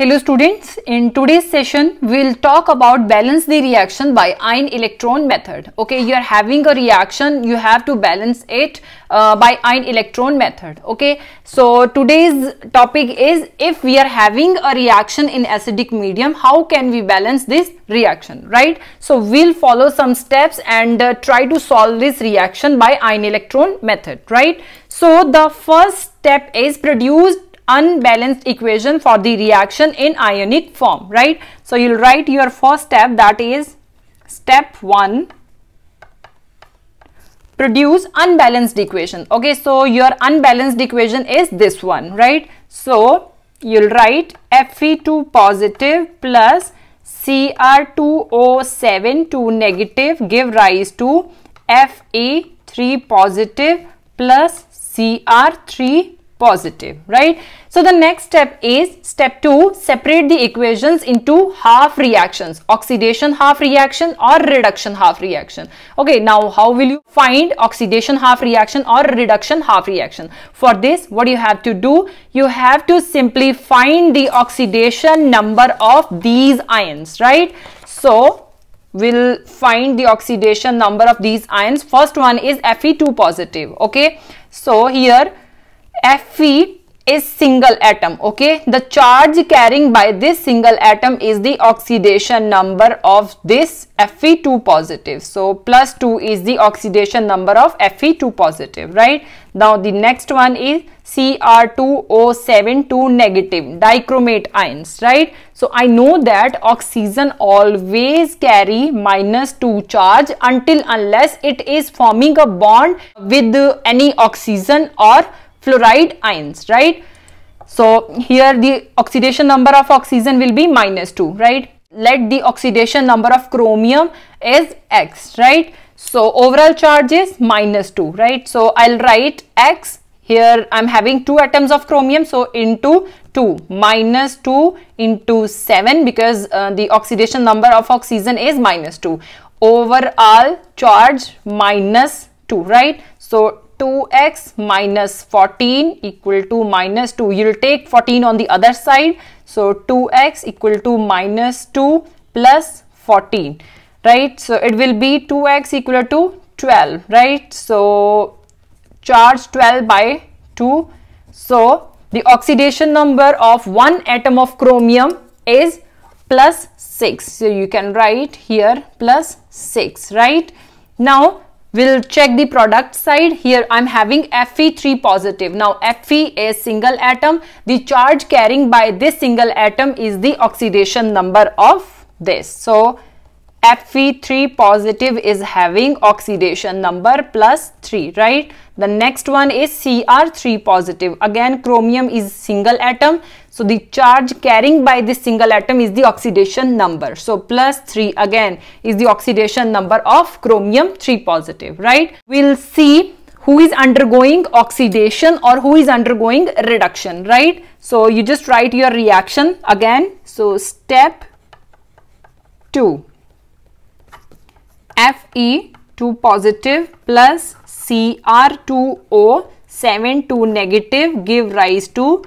Hello students, in today's session we will talk about balance the reaction by ion electron method. Okay, you are having a reaction, you have to balance it uh, by ion electron method. Okay, so today's topic is if we are having a reaction in acidic medium, how can we balance this reaction, right? So we'll follow some steps and uh, try to solve this reaction by ion electron method, right? So the first step is produce unbalanced equation for the reaction in ionic form, right? So, you will write your first step that is step 1 produce unbalanced equation okay so your unbalanced equation is this one right so you'll write fe2 positive plus cr2o7 to negative give rise to fa3 positive plus cr3 positive, right? So the next step is step 2, separate the equations into half reactions, oxidation half reaction or reduction half reaction. Okay, now how will you find oxidation half reaction or reduction half reaction? For this, what you have to do? You have to simply find the oxidation number of these ions, right? So we will find the oxidation number of these ions first one is fe2 positive okay so here Fe is single atom okay the charge carrying by this single atom is the oxidation number of this Fe2 positive so plus 2 is the oxidation number of Fe2 positive right now the next one is Cr2O72 negative dichromate ions right so I know that oxygen always carry minus 2 charge until unless it is forming a bond with any oxygen or fluoride ions, right? So here the oxidation number of oxygen will be minus 2, right? Let the oxidation number of chromium is X, right? So overall charge is minus 2, right? So I'll write X here I'm having two atoms of chromium so into 2 minus 2 into 7 because uh, the oxidation number of oxygen is minus 2 overall charge minus 2 right so 2x minus 14 equal to minus 2. You'll take 14 on the other side. So 2x equal to minus 2 plus 14, right? So it will be 2x equal to 12, right? So charge 12 by 2. So the oxidation number of one atom of chromium is plus 6. So you can write here plus 6, right? Now We'll check the product side. Here I'm having Fe3 positive. Now Fe is single atom. The charge carrying by this single atom is the oxidation number of this. So Fe3 positive is having oxidation number plus 3, right? The next one is Cr3 positive. Again, chromium is single atom. So, the charge carrying by this single atom is the oxidation number. So, plus 3 again is the oxidation number of chromium 3 positive, right? We'll see who is undergoing oxidation or who is undergoing reduction, right? So, you just write your reaction again. So, step 2 E2 positive plus Cr2O 7 2 negative give rise to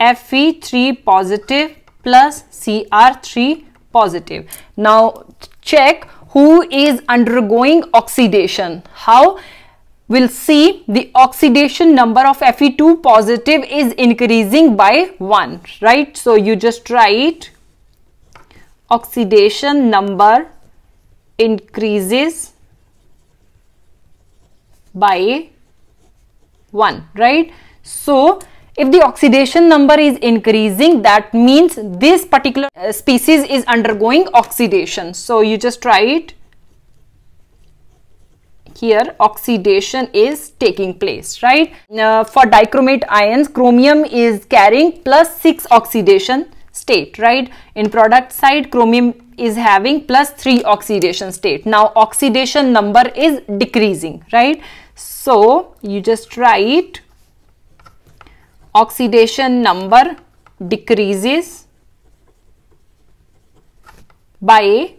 Fe3 positive plus Cr3 positive. Now check who is undergoing oxidation. How? We'll see the oxidation number of Fe2 positive is increasing by 1, right? So you just write oxidation number increases by 1 right so if the oxidation number is increasing that means this particular uh, species is undergoing oxidation so you just try it here oxidation is taking place right uh, for dichromate ions chromium is carrying plus 6 oxidation state, right? In product side, chromium is having plus 3 oxidation state. Now, oxidation number is decreasing, right? So, you just write oxidation number decreases by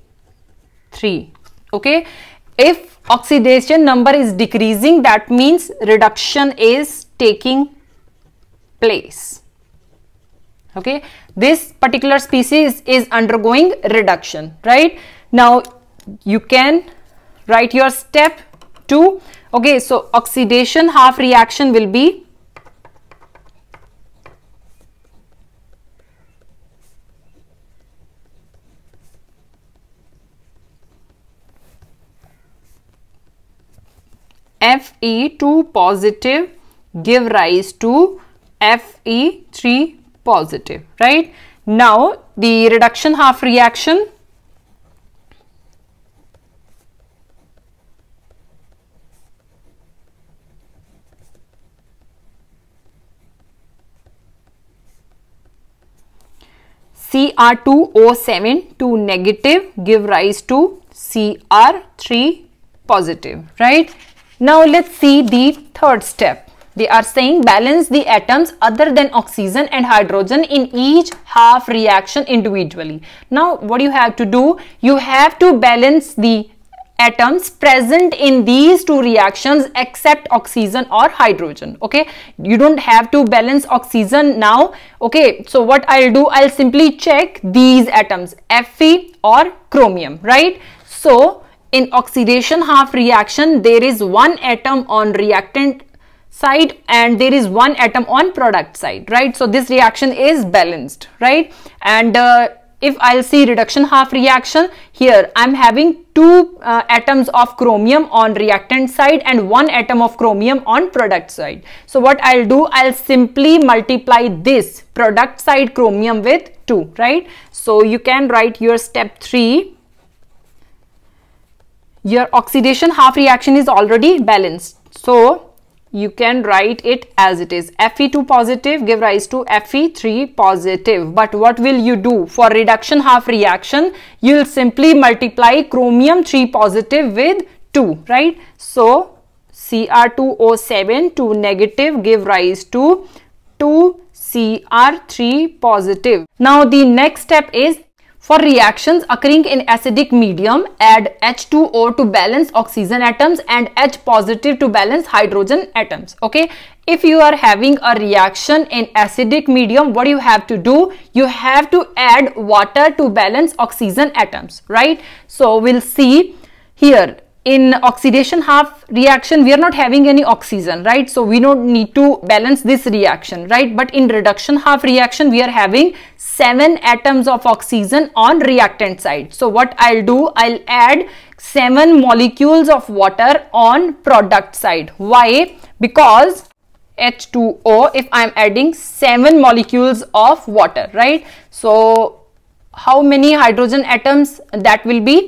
3, okay? If oxidation number is decreasing, that means reduction is taking place, okay? this particular species is undergoing reduction right now you can write your step 2 okay so oxidation half reaction will be Fe2 positive give rise to Fe3 positive, right? Now, the reduction half reaction Cr2O7 to negative give rise to Cr3 positive, right? Now let's see the third step. They are saying balance the atoms other than oxygen and hydrogen in each half reaction individually. Now what you have to do? You have to balance the atoms present in these two reactions except oxygen or hydrogen okay you don't have to balance oxygen now okay so what i'll do i'll simply check these atoms fe or chromium right so in oxidation half reaction there is one atom on reactant side and there is one atom on product side right so this reaction is balanced right and uh, if I'll see reduction half reaction here I'm having two uh, atoms of chromium on reactant side and one atom of chromium on product side. So what I'll do I'll simply multiply this product side chromium with 2 right. So you can write your step 3 your oxidation half reaction is already balanced. So you can write it as it is. Fe2 positive give rise to Fe3 positive. But what will you do for reduction half reaction? You'll simply multiply chromium 3 positive with 2, right? So Cr2O7 2 negative give rise to 2 Cr3 positive. Now the next step is for reactions occurring in acidic medium, add H2O to balance oxygen atoms and H positive to balance hydrogen atoms. Okay. If you are having a reaction in acidic medium, what you have to do? You have to add water to balance oxygen atoms, right? So we'll see here in oxidation half reaction we are not having any oxygen right so we don't need to balance this reaction right but in reduction half reaction we are having seven atoms of oxygen on reactant side so what i'll do i'll add seven molecules of water on product side why because h2o if i'm adding seven molecules of water right so how many hydrogen atoms that will be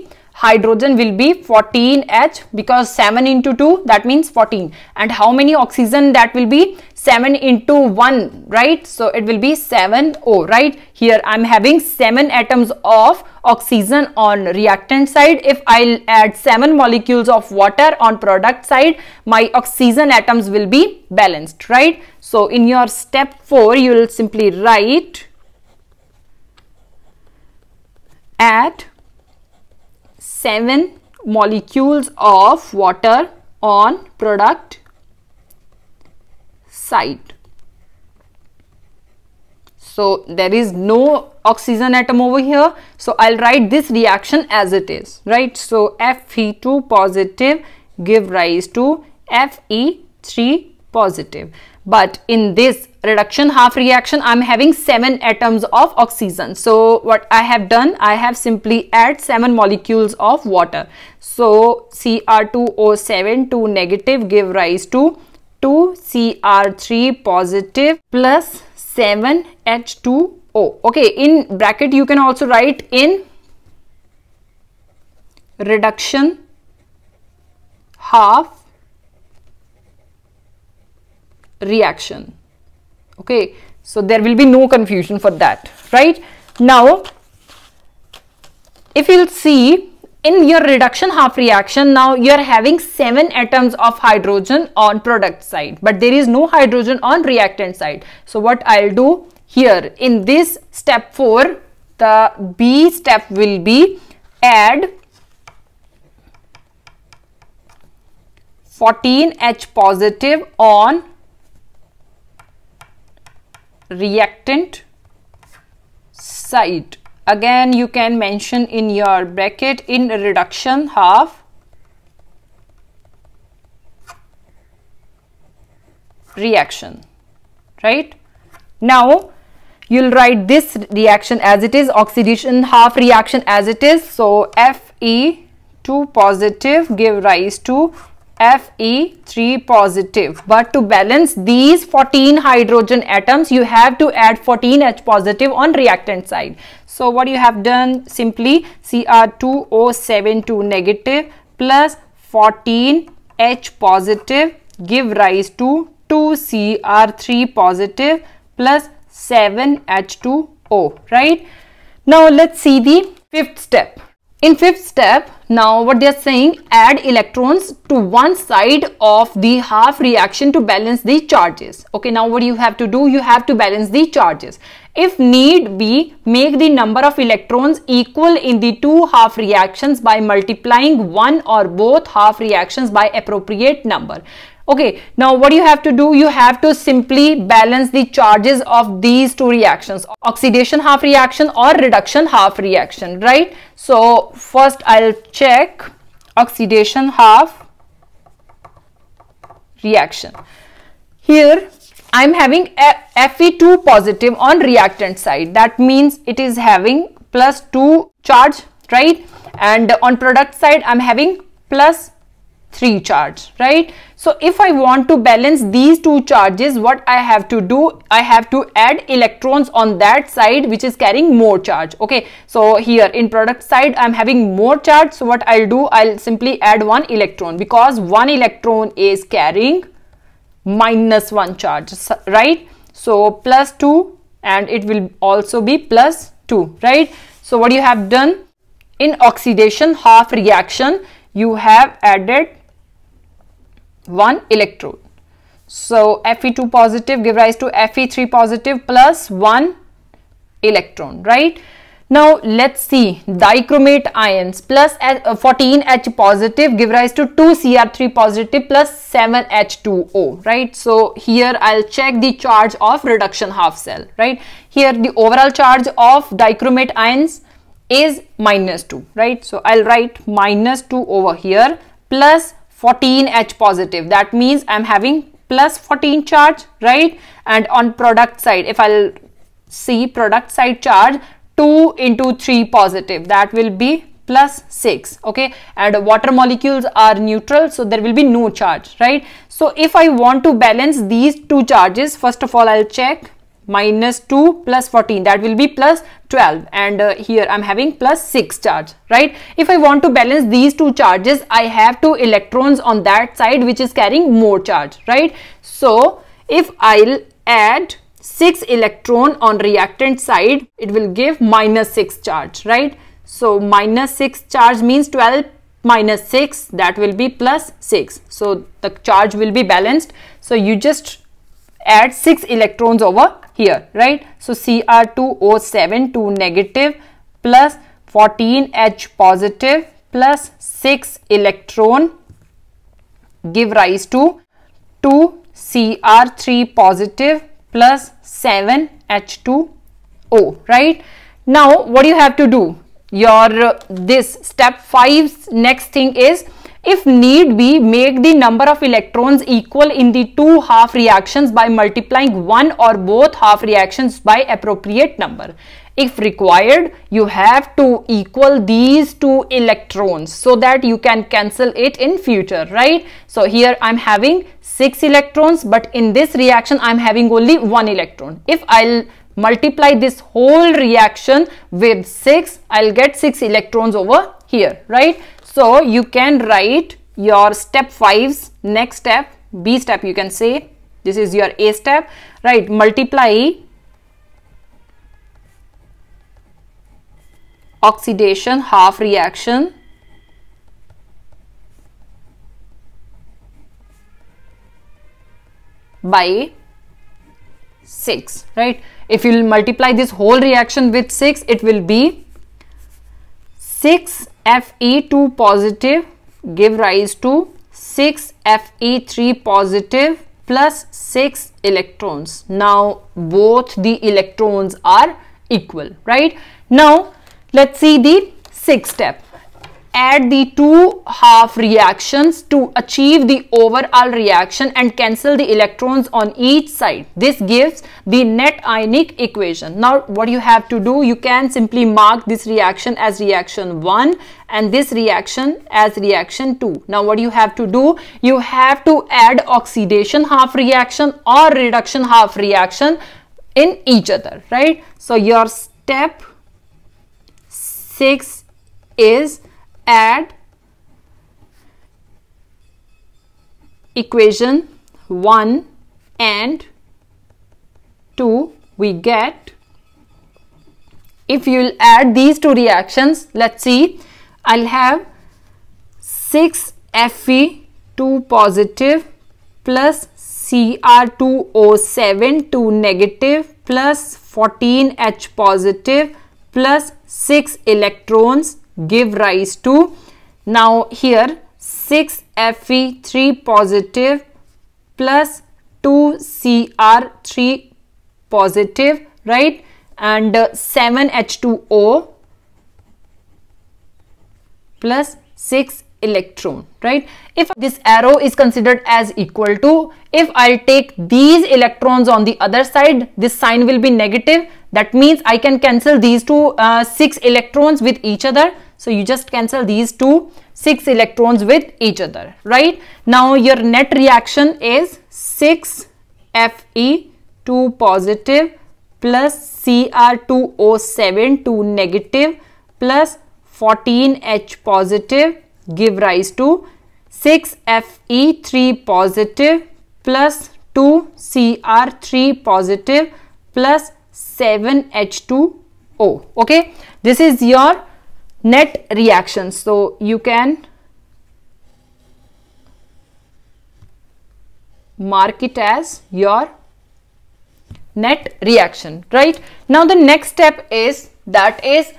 hydrogen will be 14H because 7 into 2 that means 14 and how many oxygen that will be 7 into 1 right so it will be 7O right here I'm having 7 atoms of oxygen on reactant side if I'll add 7 molecules of water on product side my oxygen atoms will be balanced right so in your step 4 you will simply write at 7 molecules of water on product side. So there is no oxygen atom over here. So I'll write this reaction as it is, right? So Fe2 positive give rise to Fe3 positive. But in this reduction half reaction i'm having seven atoms of oxygen so what i have done i have simply add seven molecules of water so cr2o7 to negative give rise to 2 cr3 positive plus 7 h2o okay in bracket you can also write in reduction half reaction okay so there will be no confusion for that right now if you'll see in your reduction half reaction now you're having seven atoms of hydrogen on product side but there is no hydrogen on reactant side so what i'll do here in this step 4 the b step will be add 14 H positive on reactant side again you can mention in your bracket in reduction half reaction right now you'll write this reaction as it is oxidation half reaction as it is so fe2 positive give rise to Fe3 positive. But to balance these 14 hydrogen atoms, you have to add 14 H positive on reactant side. So what you have done simply Cr2O72 negative plus 14 H positive give rise to 2 Cr3 positive plus 7 H2O, right? Now let's see the fifth step. In fifth step, now what they are saying, add electrons to one side of the half reaction to balance the charges. Okay, now what you have to do, you have to balance the charges. If need be, make the number of electrons equal in the two half reactions by multiplying one or both half reactions by appropriate number. Okay, now what you have to do, you have to simply balance the charges of these two reactions, oxidation half reaction or reduction half reaction, right? So first I'll check oxidation half reaction. Here I'm having Fe2 positive on reactant side. That means it is having plus 2 charge, right? And on product side, I'm having plus 3 charge, right? So if I want to balance these two charges, what I have to do, I have to add electrons on that side which is carrying more charge. Okay, so here in product side, I'm having more charge. So what I'll do, I'll simply add one electron because one electron is carrying minus one charge, right? So plus two and it will also be plus two, right? So what you have done in oxidation half reaction, you have added one electrode. So Fe2 positive give rise to Fe3 positive plus one electron, right? Now let's see dichromate ions plus 14H uh, positive give rise to 2 Cr3 positive plus 7H2O, right? So here I'll check the charge of reduction half cell, right? Here the overall charge of dichromate ions is minus 2, right? So I'll write minus 2 over here plus 14H positive. That means I'm having plus 14 charge, right? And on product side, if I'll see product side charge, 2 into 3 positive, that will be plus 6, okay? And water molecules are neutral, so there will be no charge, right? So if I want to balance these two charges, first of all, I'll check minus 2 plus 14 that will be plus 12 and uh, here I'm having plus 6 charge right if I want to balance these two charges I have two electrons on that side which is carrying more charge right so if I'll add 6 electron on reactant side it will give minus 6 charge right so minus 6 charge means 12 minus 6 that will be plus 6 so the charge will be balanced so you just add 6 electrons over here, right? So Cr2O7 to negative plus negative plus 14H positive plus 6 electron give rise to 2 Cr3 positive plus 7 H2O, right? Now, what you have to do? Your uh, this step 5 next thing is if need be, make the number of electrons equal in the two half reactions by multiplying one or both half reactions by appropriate number. If required, you have to equal these two electrons so that you can cancel it in future, right? So here I'm having 6 electrons, but in this reaction I'm having only 1 electron. If I'll multiply this whole reaction with 6, I'll get 6 electrons over here, right? So you can write your step 5's next step, B step you can say. This is your A step, right? Multiply oxidation half reaction by 6 right if you multiply this whole reaction with 6 it will be 6 Fe2 positive give rise to 6 Fe3 positive plus 6 electrons. Now both the electrons are equal, right? Now let's see the sixth step add the two half reactions to achieve the overall reaction and cancel the electrons on each side. This gives the net ionic equation. Now what you have to do, you can simply mark this reaction as reaction 1 and this reaction as reaction 2. Now what you have to do, you have to add oxidation half reaction or reduction half reaction in each other, right? So your step 6 is add equation 1 and 2 we get if you'll add these two reactions let's see I'll have 6 Fe2 positive plus Cr2O7 2 negative plus 14 H positive plus 6 electrons give rise to. Now here 6 Fe 3 positive plus 2 Cr 3 positive right and uh, 7 H2O plus 6 electron right if this arrow is considered as equal to if i take these electrons on the other side this sign will be negative that means i can cancel these two uh, six electrons with each other so you just cancel these two 6 electrons with each other, right? Now your net reaction is 6 Fe2 positive plus Cr2O7 2 negative plus cr 20 7 to 14 h positive give rise to 6Fe3 positive plus 2Cr3 positive plus 7H2O. Okay, this is your net reactions. So you can mark it as your net reaction, right? Now the next step is that is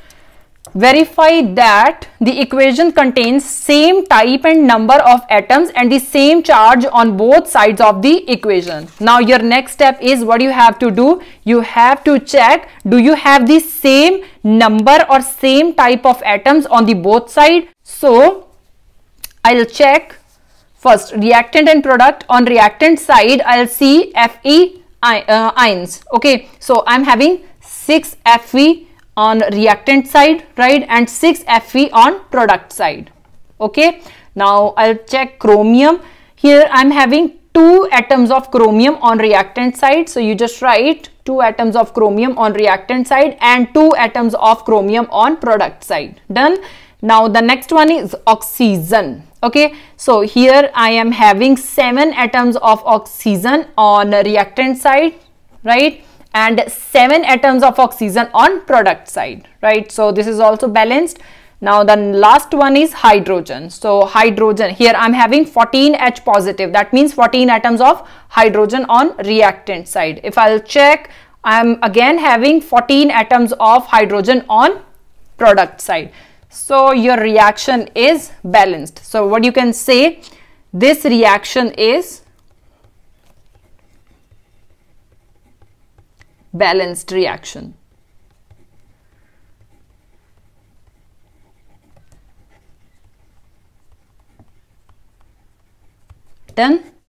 verify that the equation contains same type and number of atoms and the same charge on both sides of the equation. Now your next step is what you have to do. You have to check do you have the same number or same type of atoms on the both side. So I'll check first reactant and product on reactant side I'll see Fe uh, ions okay so I'm having 6 Fe on reactant side right and 6 Fe on product side okay now I'll check chromium here I'm having two atoms of chromium on reactant side so you just write two atoms of chromium on reactant side and two atoms of chromium on product side done now the next one is oxygen okay so here i am having seven atoms of oxygen on reactant side right and seven atoms of oxygen on product side right so this is also balanced now the last one is hydrogen. So hydrogen here I'm having 14 H positive that means 14 atoms of hydrogen on reactant side. If I'll check I'm again having 14 atoms of hydrogen on product side. So your reaction is balanced. So what you can say this reaction is balanced reaction. then